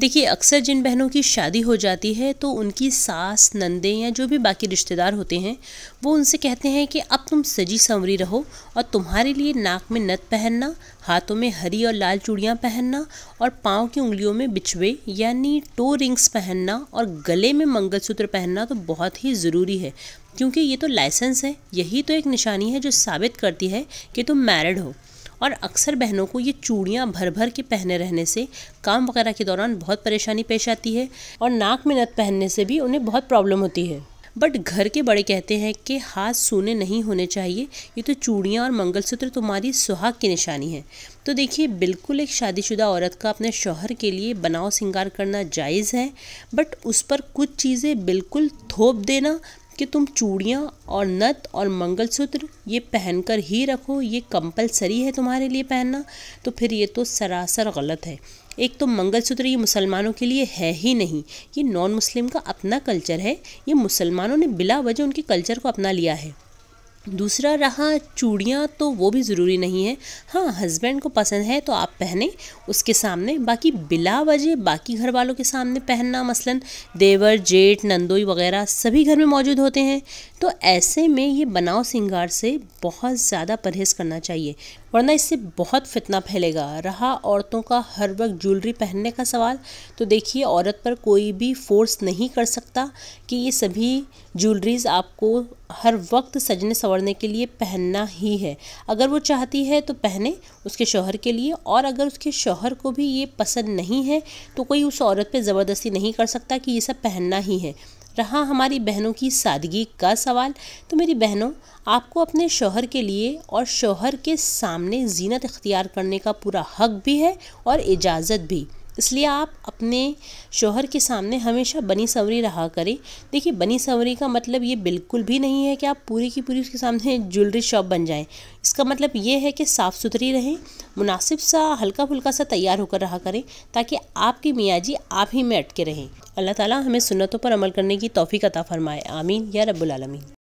देखिए अक्सर जिन बहनों की शादी हो जाती है तो उनकी सास नंदे या जो भी बाकी रिश्तेदार होते हैं वो उनसे कहते हैं कि अब तुम सजी संवरी रहो और तुम्हारे लिए नाक में नत पहनना हाथों में हरी और लाल चूड़ियाँ पहनना और पाँव की उंगलियों में बिछवे यानी टो रिंग्स पहनना और गले में मंगलसूत्र पहनना तो बहुत ही ज़रूरी है क्योंकि ये तो लाइसेंस है यही तो एक निशानी है जो साबित करती है कि तुम मैरिड हो और अक्सर बहनों को ये चूड़ियाँ भर भर के पहने रहने से काम वगैरह के दौरान बहुत परेशानी पेश आती है और नाक में नत पहनने से भी उन्हें बहुत प्रॉब्लम होती है बट घर के बड़े कहते हैं कि हाथ सोने नहीं होने चाहिए ये तो चूड़ियाँ और मंगलसूत्र तुम्हारी सुहाग की निशानी है तो देखिए बिल्कुल एक शादीशुदा औरत का अपने शौहर के लिए बनाव सिंगार करना जायज़ है बट उस पर कुछ चीज़ें बिल्कुल थोप देना कि तुम चूड़ियाँ और नत और मंगलसूत्र ये पहनकर ही रखो ये कंपलसरी है तुम्हारे लिए पहनना तो फिर ये तो सरासर गलत है एक तो मंगलसूत्र ये मुसलमानों के लिए है ही नहीं ये नॉन मुस्लिम का अपना कल्चर है ये मुसलमानों ने बिला वजह उनके कल्चर को अपना लिया है दूसरा रहा चूड़ियाँ तो वो भी ज़रूरी नहीं है हाँ हस्बैंड को पसंद है तो आप पहने उसके सामने बाकी बिला वजह बाकी घर वालों के सामने पहनना मसलन देवर जेठ नंदोई वगैरह सभी घर में मौजूद होते हैं तो ऐसे में ये बनाव सिंगार से बहुत ज़्यादा परहेज़ करना चाहिए वरना इससे बहुत फितना फैलेगा रहा औरतों का हर वक्त ज्वेलरी पहनने का सवाल तो देखिए औरत पर कोई भी फोर्स नहीं कर सकता कि ये सभी ज्वेलरीज़ आपको हर वक्त सजने संवरने के लिए पहनना ही है अगर वो चाहती है तो पहने उसके शोहर के लिए और अगर उसके शोहर को भी ये पसंद नहीं है तो कोई उस औरत पे ज़बरदस्ती नहीं कर सकता कि ये सब पहनना ही है रहा हमारी बहनों की सादगी का सवाल तो मेरी बहनों आपको अपने शोहर के लिए और शोहर के सामने जीनत इख्तियार करने का पूरा हक भी है और इजाज़त भी इसलिए आप अपने शोहर के सामने हमेशा बनी सवरी रहा करें देखिए बनी सवरी का मतलब ये बिल्कुल भी नहीं है कि आप पूरी की पूरी उसके सामने ज्वेलरी शॉप बन जाएं इसका मतलब ये है कि साफ़ सुथरी रहें मुनासिब सा हल्का फुल्का सा तैयार होकर रहा करें ताकि आपकी मियाँ जी आप ही में अटके रहें अल्लाह ताला हमें सुन्नतों पर अमल करने की तोफ़ी अता फ़रमाए आमीन या रब्बुल आलमीन